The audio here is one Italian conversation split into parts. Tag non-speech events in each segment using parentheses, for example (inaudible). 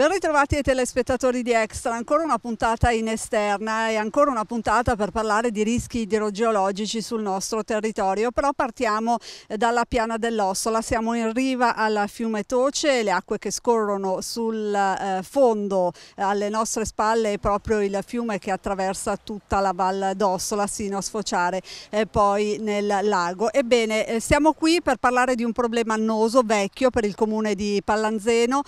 Ben ritrovati ai telespettatori di Extra, ancora una puntata in esterna e ancora una puntata per parlare di rischi idrogeologici sul nostro territorio, però partiamo eh, dalla piana dell'Ossola, siamo in riva al fiume Toce, le acque che scorrono sul eh, fondo eh, alle nostre spalle è proprio il fiume che attraversa tutta la Val d'Ossola sino a sfociare poi nel lago. Ebbene, siamo qui per parlare di un problema annoso, vecchio per il comune di Pallanzeno,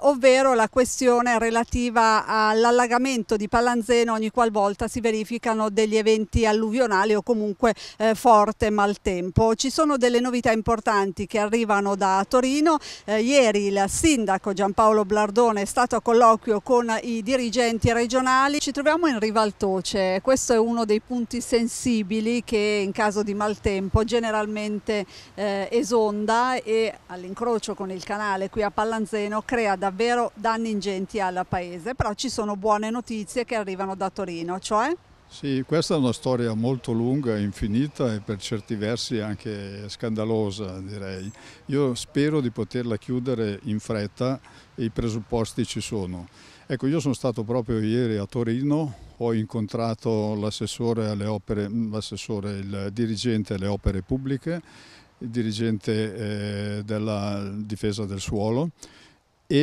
ovvero la questione relativa all'allagamento di Palanzeno ogni qualvolta si verificano degli eventi alluvionali o comunque eh, forte maltempo. Ci sono delle novità importanti che arrivano da Torino. Eh, ieri il sindaco Giampaolo Blardone è stato a colloquio con i dirigenti regionali. Ci troviamo in Rivaltoce, questo è uno dei punti sensibili che in caso di maltempo generalmente eh, esonda e all'incrocio con il canale qui a Pallanzeno crea davvero danni danni ingenti al paese, però ci sono buone notizie che arrivano da Torino, cioè? Sì, questa è una storia molto lunga, infinita e per certi versi anche scandalosa direi. Io spero di poterla chiudere in fretta e i presupposti ci sono. Ecco, io sono stato proprio ieri a Torino, ho incontrato l'assessore alle opere, l'assessore, il dirigente alle opere pubbliche, il dirigente eh, della difesa del suolo e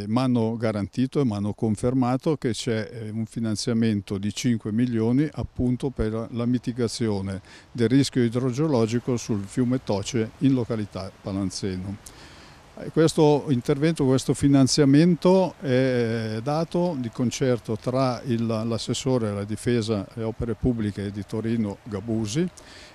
eh, mi hanno garantito e mi hanno confermato che c'è eh, un finanziamento di 5 milioni appunto per la mitigazione del rischio idrogeologico sul fiume Toce in località Palanzeno. Eh, questo intervento, questo finanziamento è eh, dato di concerto tra l'assessore alla difesa e opere pubbliche di Torino Gabusi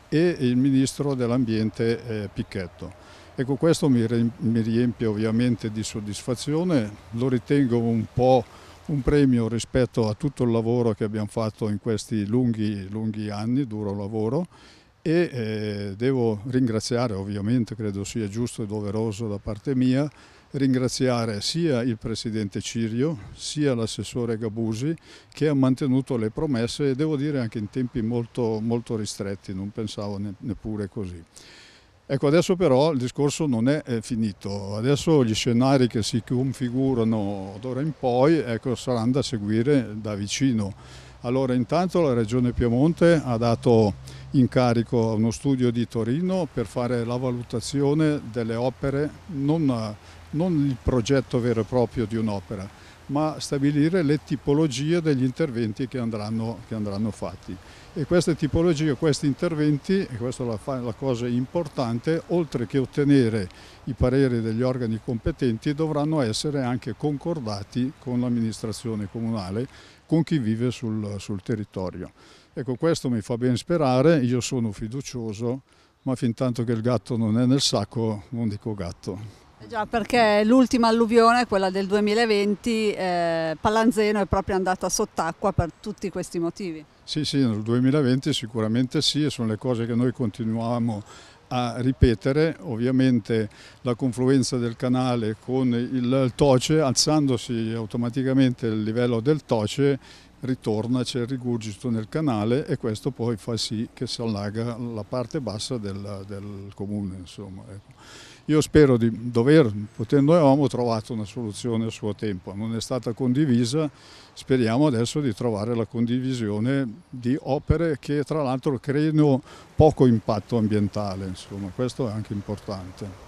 e il ministro dell'ambiente eh, Picchetto. Ecco, questo mi, riempie ovviamente di soddisfazione, lo ritengo un po' un premio rispetto a tutto il lavoro che abbiamo fatto in questi lunghi, lunghi anni, duro lavoro e eh, devo ringraziare, ovviamente credo sia giusto e doveroso da parte mia, ringraziare sia il Presidente Cirio sia l'assessore Gabusi che ha mantenuto le promesse e devo dire anche in tempi molto, molto ristretti, non pensavo neppure così. Ecco, adesso però il discorso non è, finito, adesso gli scenari che si configurano d'ora in poi ecco, saranno da seguire da vicino. Allora intanto la Regione Piemonte ha dato incarico a uno studio di Torino per fare la valutazione delle opere, non, non il progetto vero e proprio di un'opera, ma stabilire le tipologie degli interventi che andranno, che andranno fatti e queste tipologie, questi interventi, e questa è la, la, cosa importante, oltre che ottenere i pareri degli organi competenti, dovranno essere anche concordati con l'amministrazione comunale, con chi vive sul, sul territorio. Ecco, questo mi fa ben sperare, io sono fiducioso, ma fin tanto che il gatto non è nel sacco non dico gatto. Eh già, perché l'ultima alluvione, quella del 2020, eh, Palanzeno è proprio andata sott'acqua per tutti questi motivi. Sì, sì, nel 2020 sicuramente sì e sono le cose che noi continuiamo a ripetere, ovviamente la confluenza del canale con il toce, alzandosi automaticamente il livello del toce ritorna, c'è il rigurgito nel canale e questo poi fa sì che si allaga la parte bassa del, del comune. Insomma, ecco. Io spero di dover, potendo avevamo trovato una soluzione a suo tempo, non è stata condivisa, speriamo adesso di trovare la condivisione di opere che tra l'altro creino poco impatto ambientale, insomma questo è anche importante.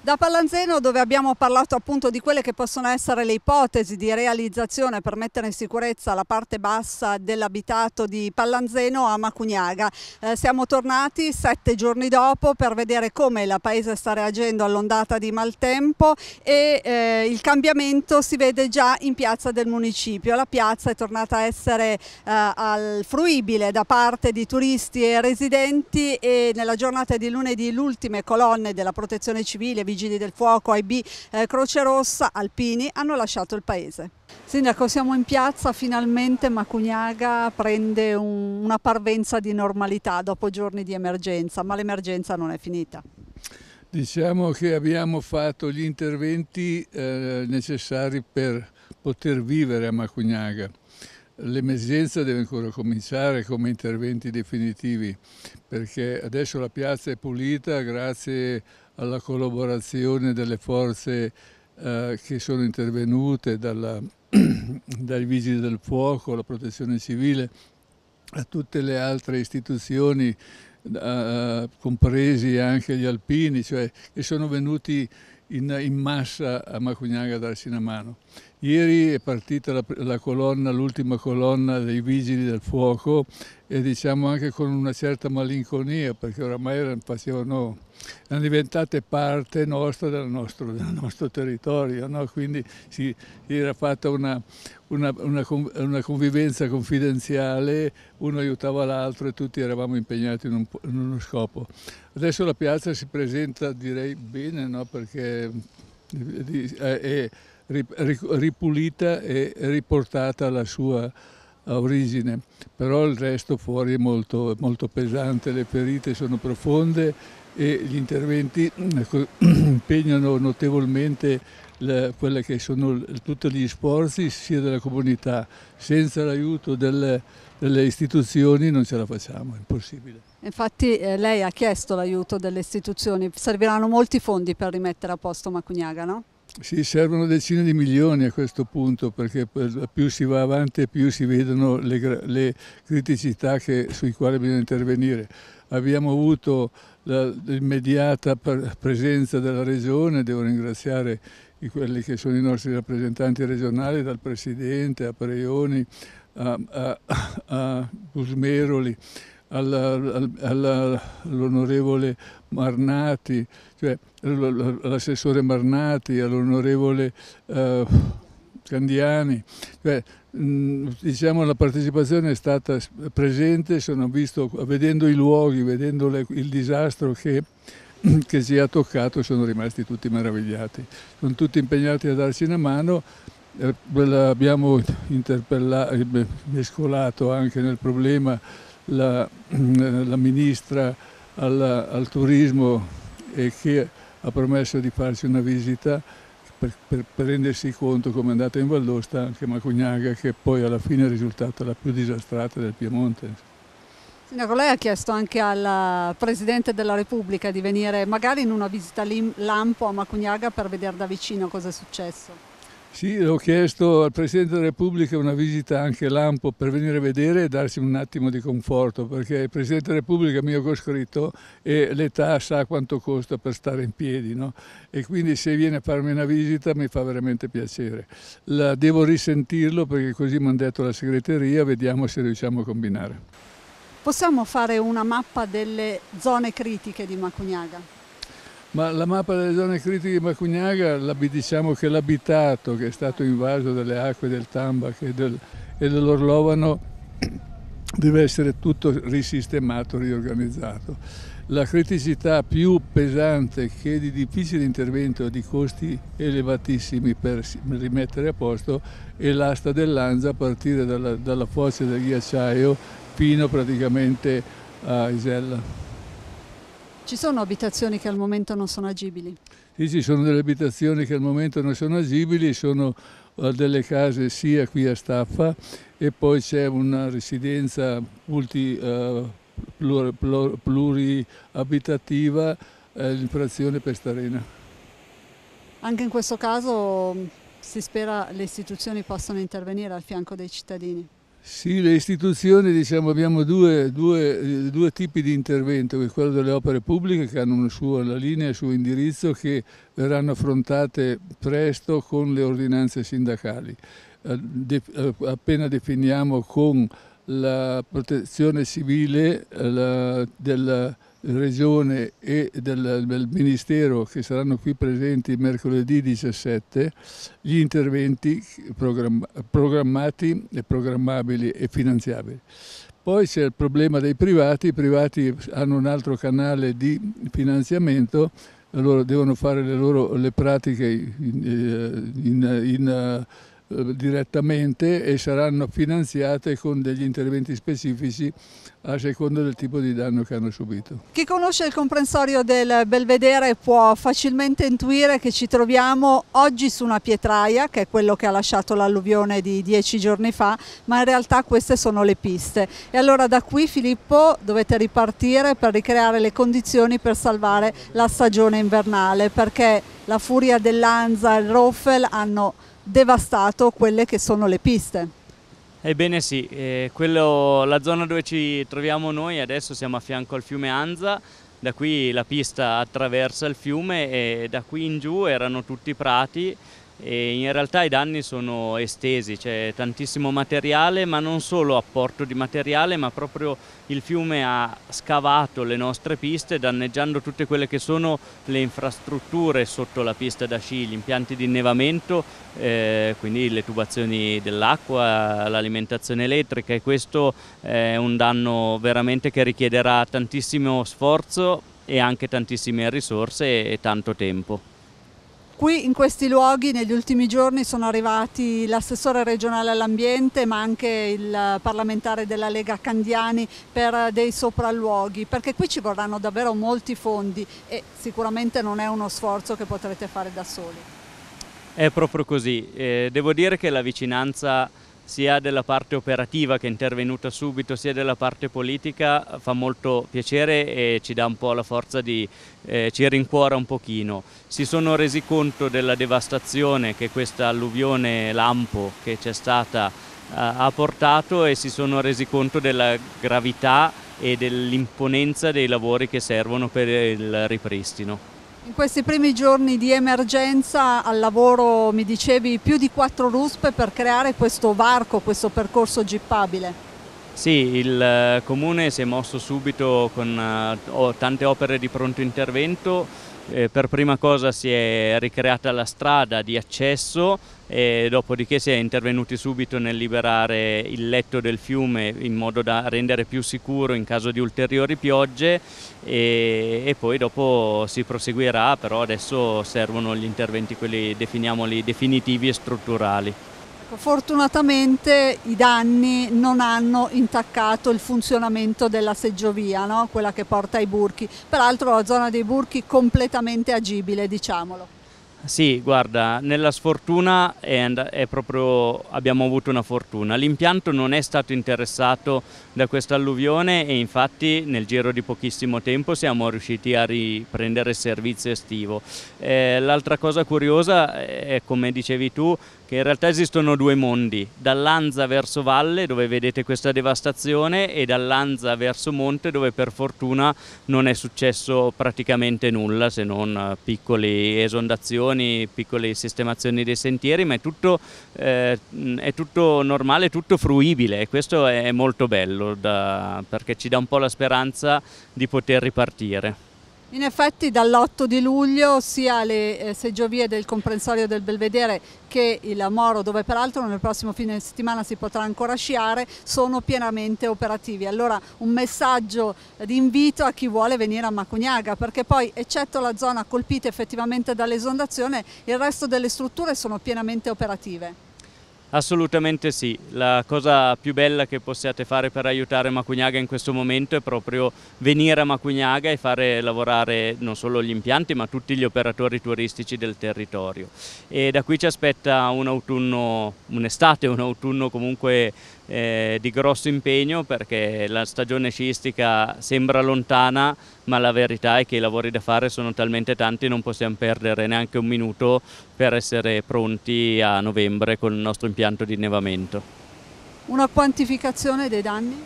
Da Pallanzeno dove abbiamo parlato appunto di quelle che possono essere le ipotesi di realizzazione per mettere in sicurezza la parte bassa dell'abitato di Pallanzeno a Macugnaga. Eh, siamo tornati sette giorni dopo per vedere come il paese sta reagendo all'ondata di maltempo e eh, il cambiamento si vede già in piazza del municipio. La piazza è tornata a essere eh, fruibile da parte di turisti e residenti e nella giornata di lunedì le colonne della protezione civile Vigili del Fuoco, AIB, eh, Croce Rossa, Alpini hanno lasciato il paese. Sindaco, siamo in piazza, finalmente Macugnaga prende un, una parvenza di normalità dopo giorni di emergenza, ma l'emergenza non è finita. Diciamo che abbiamo fatto gli interventi eh, necessari per poter vivere a Macugnaga. L'emergenza deve ancora cominciare come interventi definitivi perché adesso la piazza è pulita grazie alla collaborazione delle forze eh, che sono intervenute dalla, (clears throat) dai vigili del fuoco, alla protezione civile, a tutte le altre istituzioni, eh, compresi anche gli alpini, cioè che sono venuti in, in massa a Macugnanga a darsi una mano. Ieri è partita l'ultima colonna, colonna dei vigili del fuoco e diciamo anche con una certa malinconia perché oramai erano, facevano, erano diventate parte nostra del nostro, del nostro territorio, no? quindi si, era fatta una, una, una, una, convivenza confidenziale, uno aiutava l'altro e tutti eravamo impegnati in, un, in, uno scopo. Adesso la piazza si presenta direi bene no? perché eh, eh, è ripulita e riportata alla sua origine, però il resto fuori è molto, molto pesante, le ferite sono profonde e gli interventi ecco, (clears throat) impegnano notevolmente quelli che sono tutti gli sforzi sia della comunità, senza l'aiuto delle, delle istituzioni non ce la facciamo, è impossibile. Infatti eh, lei ha chiesto l'aiuto delle istituzioni, serviranno molti fondi per rimettere a posto Macugnaga, no? Sì, servono decine di milioni a questo punto perché più si va avanti più si vedono le, le criticità che, sui quali bisogna intervenire. Abbiamo avuto l'immediata presenza della Regione, devo ringraziare quelli che sono i nostri rappresentanti regionali, dal Presidente a Preioni, a, a, a Busmeroli, all'onorevole Marnati, cioè all'assessore Marnati, all'onorevole eh, Candiani, cioè, diciamo la partecipazione è stata presente, sono visto, vedendo i luoghi, vedendo le, il disastro che (clears throat) che ci ha toccato sono rimasti tutti meravigliati. Sono tutti impegnati a darci una mano, eh, abbiamo eh, mescolato anche nel problema la, (clears throat) la ministra al, al turismo e che ha promesso di farci una visita per, per, per, rendersi conto come è andata in Valdosta anche Macugnaga che poi alla fine è risultata la più disastrata del Piemonte. Sindaco, lei ha chiesto anche al Presidente della Repubblica di venire magari in una visita lampo a Macugnaga per vedere da vicino cosa è successo. Sì, ho chiesto al Presidente della Repubblica una visita anche Lampo per venire a vedere e darsi un attimo di conforto, perché il Presidente della Repubblica, è mio coscritto, e l'età sa quanto costa per stare in piedi, no? e quindi se viene a farmi una visita mi fa veramente piacere. La devo risentirlo perché così mi hanno detto la segreteria, vediamo se riusciamo a combinare. Possiamo fare una mappa delle zone critiche di Macugnaga? Ma la mappa delle zone critiche di Macugnaga, diciamo che l'abitato che è stato invaso dalle acque del Tambac e, del, e dell'Orlovano (clears throat) deve essere tutto risistemato, riorganizzato. La criticità più pesante che di difficile intervento e di costi elevatissimi per rimettere a posto è l'asta dell'Anza a partire dalla, dalla foce del ghiacciaio fino praticamente a Isella. Ci sono abitazioni che al momento non sono agibili? Sì, ci sono delle abitazioni che al momento non sono agibili, sono eh, delle case sia qui a Staffa e poi c'è una residenza multi, uh, plur, plur, pluriabitativa, eh, in frazione Pestarena. Anche in questo caso mm, si spera le istituzioni possano intervenire al fianco dei cittadini. Sì, le istituzioni diciamo, abbiamo due, due, due, tipi di intervento, quello delle opere pubbliche che hanno una sua la linea, il suo indirizzo che verranno affrontate presto con le ordinanze sindacali. Eh, eh, appena definiamo con la protezione civile eh, la, della Regione e del, del, Ministero che saranno qui presenti mercoledì 17 gli interventi programma, programmati e programmabili e finanziabili. Poi c'è il problema dei privati, i privati hanno un altro canale di finanziamento, allora devono fare le loro le pratiche in, eh, in, in eh, direttamente e saranno finanziate con degli interventi specifici a seconda del tipo di danno che hanno subito. Chi conosce il comprensorio del Belvedere può facilmente intuire che ci troviamo oggi su una pietraia, che è quello che ha lasciato l'alluvione di dieci giorni fa, ma in realtà queste sono le piste. E allora da qui Filippo dovete ripartire per ricreare le condizioni per salvare la stagione invernale, perché la furia dell'Anza e il Roffel hanno devastato quelle che sono le piste. Ebbene sì, eh, quello, la zona dove ci troviamo noi adesso siamo a fianco al fiume Anza, da qui la pista attraversa il fiume e da qui in giù erano tutti prati e in realtà i danni sono estesi, c'è tantissimo materiale ma non solo apporto di materiale ma proprio il fiume ha scavato le nostre piste danneggiando tutte quelle che sono le infrastrutture sotto la pista da sci, gli impianti di innevamento, eh, quindi le tubazioni dell'acqua, l'alimentazione elettrica e questo è un danno veramente che richiederà tantissimo sforzo e anche tantissime risorse e tanto tempo. Qui in questi luoghi negli ultimi giorni sono arrivati l'assessore regionale all'ambiente ma anche il parlamentare della Lega Candiani per dei sopralluoghi perché qui ci vorranno davvero molti fondi e sicuramente non è uno sforzo che potrete fare da soli. È proprio così, eh, devo dire che la vicinanza sia della parte operativa che è intervenuta subito sia della parte politica fa molto piacere e ci dà un po' la forza di, eh, ci rincuora un pochino. Si sono resi conto della devastazione che questa alluvione lampo che c'è stata eh, ha portato e si sono resi conto della gravità e dell'imponenza dei lavori che servono per il ripristino. In questi primi giorni di emergenza al lavoro mi dicevi più di quattro ruspe per creare questo varco, questo percorso gippabile. Sì, il eh, comune si è mosso subito con eh, tante opere di pronto intervento eh, per prima cosa si è ricreata la strada di accesso e dopodiché si è intervenuti subito nel liberare il letto del fiume in modo da rendere più sicuro in caso di ulteriori piogge e, e poi dopo si proseguirà però adesso servono gli interventi quelli definiamoli definitivi e strutturali. Ecco, fortunatamente i danni non hanno intaccato il funzionamento della seggiovia, no? quella che porta ai burchi, peraltro la zona dei burchi completamente agibile, diciamolo. Sì, guarda, nella sfortuna è, è proprio, abbiamo avuto una fortuna. L'impianto non è stato interessato da questa alluvione e infatti nel giro di pochissimo tempo siamo riusciti a riprendere servizio estivo. Eh, L'altra cosa curiosa è, come dicevi tu, che in realtà esistono due mondi, dall'Anza verso valle dove vedete questa devastazione e dall'Anza verso monte dove per fortuna non è successo praticamente nulla se non eh, piccole esondazioni, piccole sistemazioni dei sentieri, ma è tutto, eh, è tutto normale, tutto fruibile e questo è molto bello da, perché ci dà un po' la speranza di poter ripartire. In effetti dall'8 di luglio sia le eh, seggiovie del comprensorio del Belvedere che il Moro, dove peraltro nel prossimo fine settimana si potrà ancora sciare, sono pienamente operativi. Allora un messaggio di invito a chi vuole venire a Macugnaga, perché poi eccetto la zona colpita effettivamente dall'esondazione, il resto delle strutture sono pienamente operative. Assolutamente sì, la cosa più bella che possiate fare per aiutare Macugnaga in questo momento è proprio venire a Macugnaga e fare lavorare non solo gli impianti ma tutti gli operatori turistici del territorio e da qui ci aspetta un autunno, un'estate, un autunno comunque eh, di grosso impegno perché la stagione sciistica sembra lontana ma la verità è che i lavori da fare sono talmente tanti non possiamo perdere neanche un minuto per essere pronti a novembre con il nostro impianto di innevamento. Una quantificazione dei danni?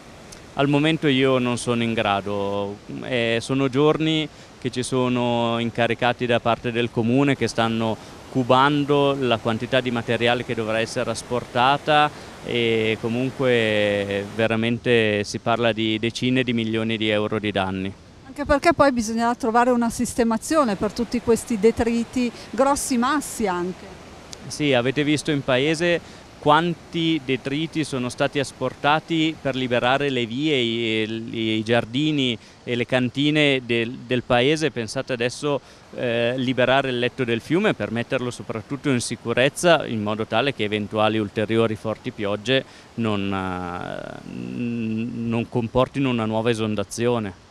Al momento io non sono in grado, eh, sono giorni che ci sono incaricati da parte del comune che stanno cubando la quantità di materiale che dovrà essere asportata e comunque veramente si parla di decine di milioni di euro di danni. Anche perché poi bisognerà trovare una sistemazione per tutti questi detriti, grossi massi anche. Sì, avete visto in paese quanti detriti sono stati asportati per liberare le vie, i, i giardini e le cantine del, del paese. Pensate adesso eh, liberare il letto del fiume per metterlo soprattutto in sicurezza in modo tale che eventuali ulteriori forti piogge non, eh, non comportino una nuova esondazione.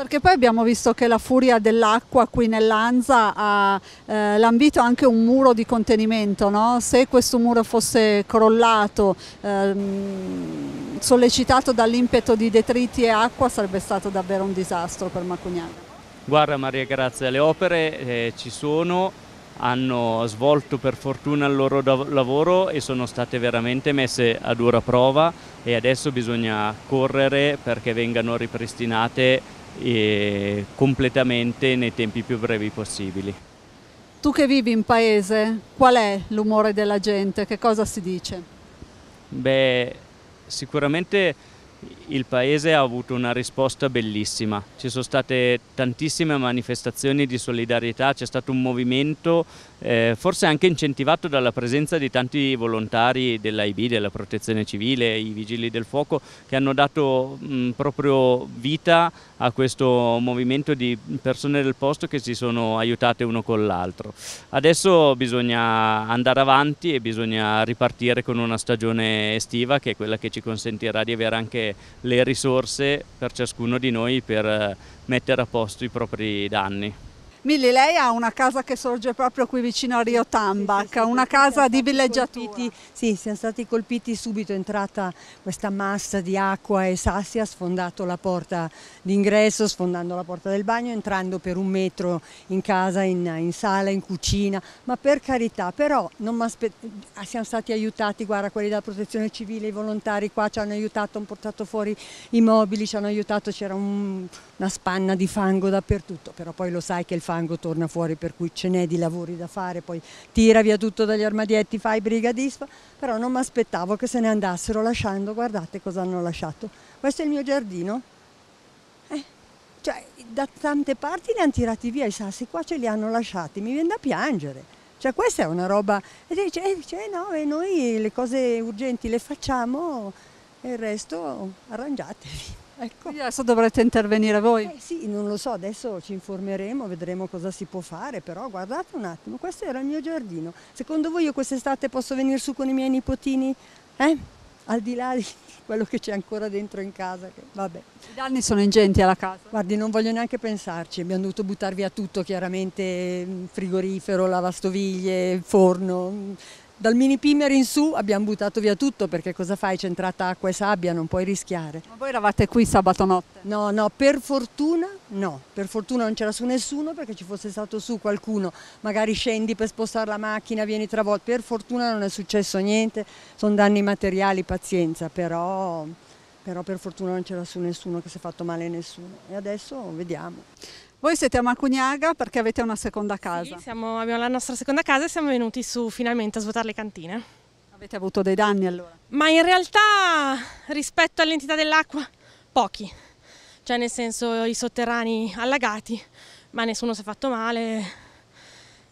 Perché poi abbiamo visto che la furia dell'acqua qui nell'Anza ha eh, lambito anche un muro di contenimento, no? se questo muro fosse crollato, ehm, sollecitato dall'impeto di detriti e acqua sarebbe stato davvero un disastro per Macugnano. Guarda Maria Grazia, le opere eh, ci sono, hanno svolto per fortuna il loro lavoro e sono state veramente messe a dura prova e adesso bisogna correre perché vengano ripristinate completamente nei tempi più brevi possibili. Tu che vivi in paese, qual è l'umore della gente? Che cosa si dice? Beh, sicuramente il paese ha avuto una risposta bellissima, ci sono state tantissime manifestazioni di solidarietà, c'è stato un movimento eh, forse anche incentivato dalla presenza di tanti volontari dell'AIB, della protezione civile, i vigili del fuoco che hanno dato mh, mm, proprio vita a questo movimento di persone del posto che si sono aiutate uno con l'altro. Adesso bisogna andare avanti e bisogna ripartire con una stagione estiva che è quella che ci consentirà di avere anche le risorse per ciascuno di noi per eh, mettere a posto i propri danni. Milli, lei ha una casa che sorge proprio qui vicino a Rio Tambac, una casa di villeggiatura. sì, siamo stati colpiti subito, è entrata questa massa di acqua e sassi, ha sfondato la porta d'ingresso, sfondando la porta del bagno, entrando per un metro in casa, in, in sala, in cucina, ma per carità, però ah, siamo stati aiutati, guarda, quelli della protezione civile, i volontari qua ci hanno aiutato, hanno portato fuori i mobili, ci hanno aiutato, c'era un una spanna di fango dappertutto, però poi lo sai che il fango torna fuori per cui ce n'è di lavori da fare, poi tira via tutto dagli armadietti, fai brigadispa, però non mi aspettavo che se ne andassero lasciando, guardate cosa hanno lasciato, questo è il mio giardino, eh, cioè da tante parti li hanno tirati via i sassi, qua ce li hanno lasciati, mi viene da piangere. Cioè questa è una roba, e dice, eh, dice eh, no, e eh, noi le cose urgenti le facciamo e il resto arrangiatevi. Ecco. Quindi adesso dovrete intervenire voi? Eh sì, non lo so, adesso ci informeremo, vedremo cosa si può fare, però guardate un attimo, questo era il mio giardino. Secondo voi io quest'estate posso venire su con i miei nipotini? Eh? Al di là di (laughs) quello che c'è ancora dentro in casa, che, vabbè. I danni sono ingenti alla casa? Guardi, non voglio neanche pensarci, abbiamo dovuto buttare via tutto, chiaramente mm, frigorifero, lavastoviglie, forno, mm, dal mini pimer in su abbiamo buttato via tutto perché cosa fai? C'è entrata acqua e sabbia, non puoi rischiare. Ma voi eravate qui sabato notte? No, no, per fortuna no, per fortuna non c'era su nessuno perché ci fosse stato su qualcuno, magari scendi per spostare la macchina, vieni travolto, per fortuna non è successo niente, sono danni materiali, pazienza, però però per fortuna non c'era su nessuno che si è fatto male a nessuno e adesso vediamo. Voi siete a Macugnaga perché avete una seconda casa. Sì, siamo, abbiamo la nostra seconda casa e siamo venuti su finalmente a svuotare le cantine. Avete avuto dei danni allora? Ma in realtà rispetto all'entità dell'acqua pochi, cioè nel senso i sotterranei allagati, ma nessuno si è fatto male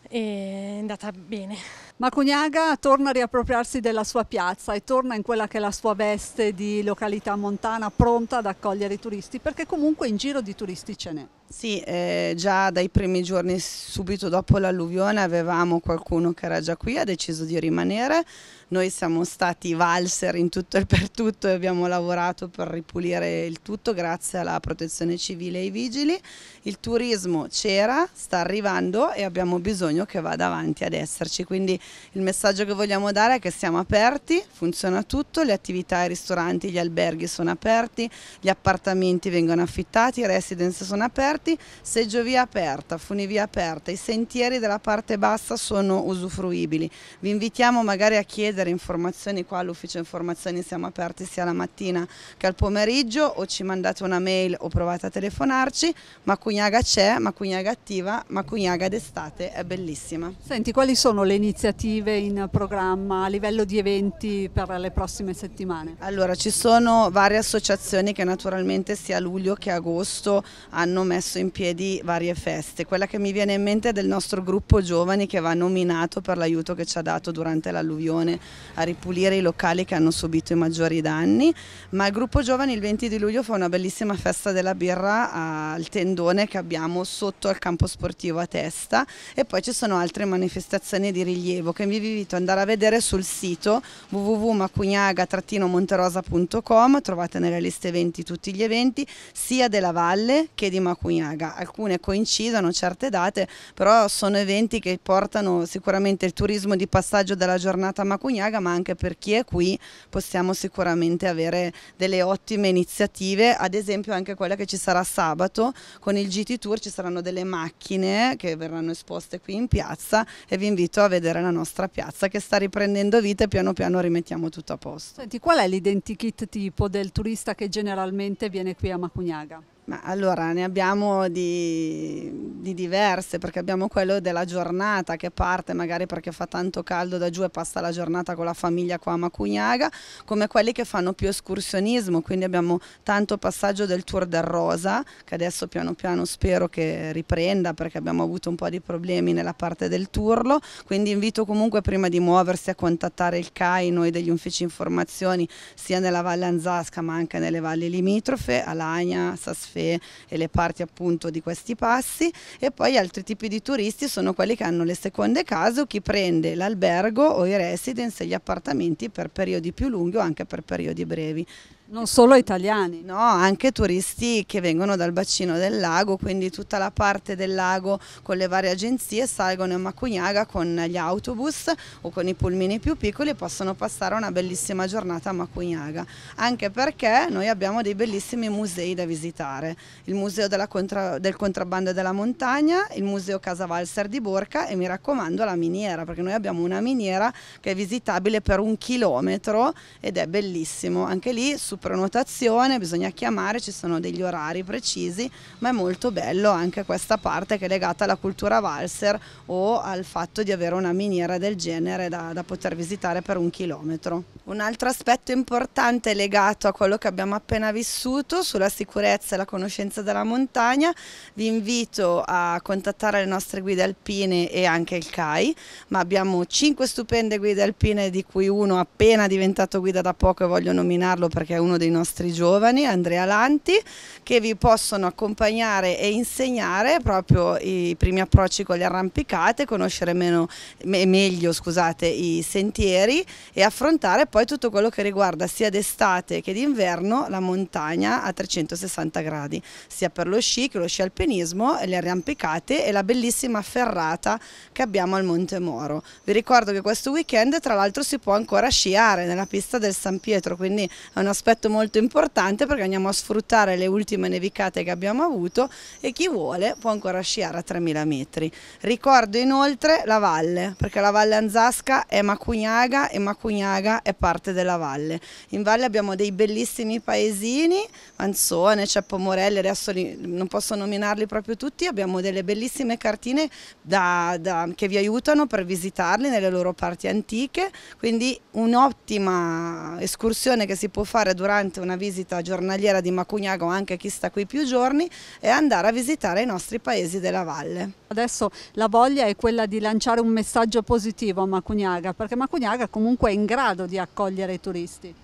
e è andata bene. Macugnaga torna a riappropriarsi della sua piazza e torna in quella che è la sua veste di località montana pronta ad accogliere i turisti perché comunque in giro di turisti ce n'è. Sì, eh, già dai primi giorni subito dopo l'alluvione avevamo qualcuno che era già qui, ha deciso di rimanere, noi siamo stati valser in tutto e per tutto e abbiamo lavorato per ripulire il tutto grazie alla protezione civile e ai vigili, il turismo c'era, sta arrivando e abbiamo bisogno che vada avanti ad esserci, quindi il messaggio che vogliamo dare è che siamo aperti, funziona tutto, le attività, i ristoranti, gli alberghi sono aperti, gli appartamenti vengono affittati, i residence sono aperti, seggiovia aperta, funivia aperta, i sentieri della parte bassa sono usufruibili. Vi invitiamo magari a chiedere informazioni qua all'ufficio informazioni, siamo aperti sia la mattina che al pomeriggio o ci mandate una mail o provate a telefonarci, ma Cugnaga c'è, ma Cugnaga attiva, ma Cugnaga d'estate è bellissima. Senti, quali sono le iniziative? iniziative in programma a livello di eventi per le prossime settimane? Allora ci sono varie associazioni che naturalmente sia a luglio che agosto hanno messo in piedi varie feste. Quella che mi viene in mente è del nostro gruppo giovani che va nominato per l'aiuto che ci ha dato durante l'alluvione a ripulire i locali che hanno subito i maggiori danni, ma il gruppo giovani il 20 di luglio fa una bellissima festa della birra al tendone che abbiamo sotto al campo sportivo a testa e poi ci sono altre manifestazioni di rilievo Garibaldi che vi invito ad andare a vedere sul sito www.macugnaga-monterosa.com trovate nella lista eventi tutti gli eventi sia della Valle che di Macugnaga alcune coincidono certe date però sono eventi che portano sicuramente il turismo di passaggio della giornata a Macugnaga ma anche per chi è qui possiamo sicuramente avere delle ottime iniziative ad esempio anche quella che ci sarà sabato con il GT Tour ci saranno delle macchine che verranno esposte qui in piazza e vi invito a vedere la nostra nostra piazza che sta riprendendo vita e piano piano rimettiamo tutto a posto. Senti, qual è l'identikit tipo del turista che generalmente viene qui a Macugnaga? Ma allora ne abbiamo di, di, diverse perché abbiamo quello della giornata che parte magari perché fa tanto caldo da giù e passa la giornata con la famiglia qua a Macugnaga, come quelli che fanno più escursionismo, quindi abbiamo tanto passaggio del Tour del Rosa che adesso piano piano spero che riprenda perché abbiamo avuto un po' di problemi nella parte del Turlo, quindi invito comunque prima di muoversi a contattare il CAI, noi degli uffici informazioni sia nella Valle Anzasca ma anche nelle valli limitrofe, Alagna, Sasfera caffè e le parti appunto di questi passi e poi altri tipi di turisti sono quelli che hanno le seconde case o chi prende l'albergo o i residence e gli appartamenti per periodi più lunghi o anche per periodi brevi. Non solo italiani. No, anche turisti che vengono dal bacino del lago, quindi tutta la parte del lago con le varie agenzie salgono in Macugnaga con gli autobus o con i pulmini più piccoli e possono passare una bellissima giornata a Macugnaga, anche perché noi abbiamo dei bellissimi musei da visitare, il museo contra, del contrabbando della montagna, il museo Casa Valser di Borca e mi raccomando la miniera, perché noi abbiamo una miniera che è visitabile per un chilometro ed è bellissimo, anche lì super su prenotazione, bisogna chiamare, ci sono degli orari precisi, ma è molto bello anche questa parte che è legata alla cultura valser o al fatto di avere una miniera del genere da, da poter visitare per un chilometro. Un altro aspetto importante legato a quello che abbiamo appena vissuto sulla sicurezza e la conoscenza della montagna, vi invito a contattare le nostre guide alpine e anche il CAI, ma abbiamo 5 stupende guide alpine di cui uno appena diventato guida da poco e voglio nominarlo perché è un uno dei nostri giovani, Andrea Lanti, che vi possono accompagnare e insegnare proprio i primi approcci con le arrampicate, conoscere meno, me, meglio scusate, i sentieri e affrontare poi tutto quello che riguarda sia d'estate che d'inverno la montagna a 360 gradi, sia per lo sci che lo sci alpinismo, le arrampicate e la bellissima ferrata che abbiamo al Monte Moro. Vi ricordo che questo weekend tra l'altro si può ancora sciare nella pista del San Pietro, quindi è un aspetto progetto molto importante perché andiamo a sfruttare le ultime nevicate che abbiamo avuto e chi vuole può ancora sciare a 3000 metri. Ricordo inoltre la valle, perché la valle Anzasca è Macugnaga e Macugnaga è parte della valle. In valle abbiamo dei bellissimi paesini, Manzone, Ceppo Morelli, adesso non posso nominarli proprio tutti, abbiamo delle bellissime cartine da, da, che vi aiutano per visitarli nelle loro parti antiche, quindi un'ottima escursione che si può fare durante durante una visita giornaliera di Macugnago anche chi sta qui più giorni e andare a visitare i nostri paesi della valle. Adesso la voglia è quella di lanciare un messaggio positivo a Macugnaga perché Macugnaga comunque è in grado di accogliere i turisti.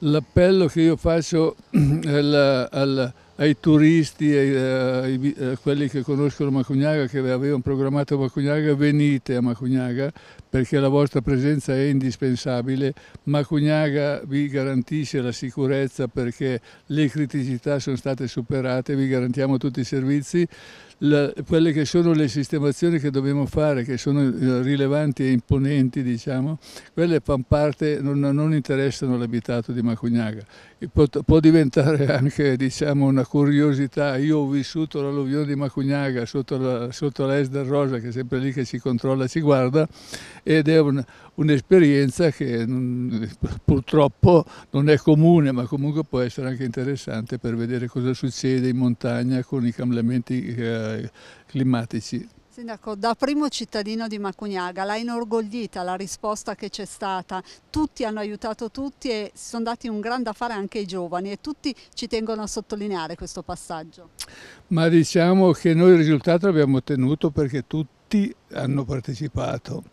L'appello che io faccio (clears throat) al, al, ai turisti, ai, eh, a eh, quelli che conoscono Macugnaga, che avevano programmato Macugnaga, venite a Macugnaga perché la vostra presenza è indispensabile, ma Cugnaga vi garantisce la sicurezza perché le criticità sono state superate, vi garantiamo tutti i servizi. La, quelle che sono le sistemazioni che dobbiamo fare, che sono eh, rilevanti e imponenti, diciamo, quelle fanno parte, non, non interessano l'abitato di Macugnaga. Può, può, diventare (laughs) anche diciamo, una curiosità. Io ho vissuto l'alluvione di Macugnaga sotto, la, sotto del Rosa, che è sempre lì che ci controlla, ci guarda, ed è un'esperienza che non, purtroppo non è comune ma comunque può essere anche interessante per vedere cosa succede in montagna con i cambiamenti eh, climatici. Sindaco, da primo cittadino di Macugnaga l'ha inorgoglita la risposta che c'è stata, tutti hanno aiutato tutti e si sono dati un grande affare anche ai giovani e tutti ci tengono a sottolineare questo passaggio. Ma diciamo che noi il risultato l'abbiamo ottenuto perché tutti hanno partecipato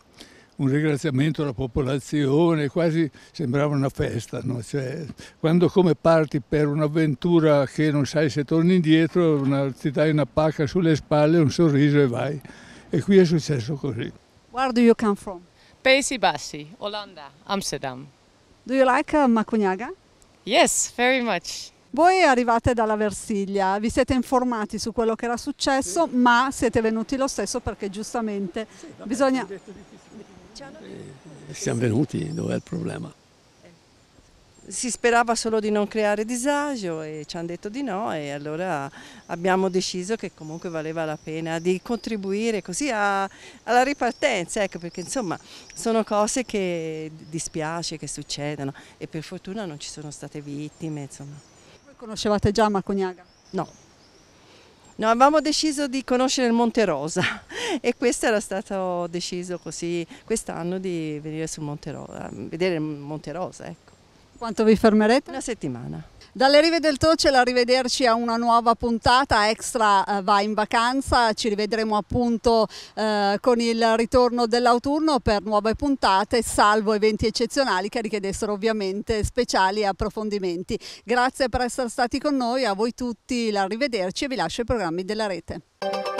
un ringraziamento alla popolazione, quasi sembrava una festa. No? Cioè, quando come parti per un'avventura che non sai se torni indietro, una, ti dai una pacca sulle spalle, un sorriso e vai. E qui è successo così. Where do you come from? Paesi Bassi, Olanda, Amsterdam. Do you like uh, Macugnaga? Yes, very much. Voi arrivate dalla Versiglia, vi siete informati su quello che era successo, sì. ma siete venuti lo stesso perché giustamente sì, vabbè, bisogna... Eh, siamo venuti, dov'è il problema? Eh, si sperava solo di non creare disagio e ci hanno detto di no e allora abbiamo deciso che comunque valeva la pena di contribuire così a, alla ripartenza, ecco, perché insomma sono cose che dispiace che succedano e per fortuna non ci sono state vittime. Insomma. Voi conoscevate già Macognaga? No. No, avevamo deciso di conoscere il Monte Rosa (laughs) e questo era stato deciso così quest'anno di venire su Monte Rosa, vedere Monte Rosa. Ecco. Quanto vi fermerete? Una settimana. Dalle rive del Tocel arrivederci a una nuova puntata, Extra eh, va in vacanza, ci rivedremo appunto eh, con il ritorno dell'autunno per nuove puntate, salvo eventi eccezionali che richiedessero ovviamente speciali approfondimenti. Grazie per essere stati con noi, a voi tutti l'arrivederci e vi lascio i programmi della rete.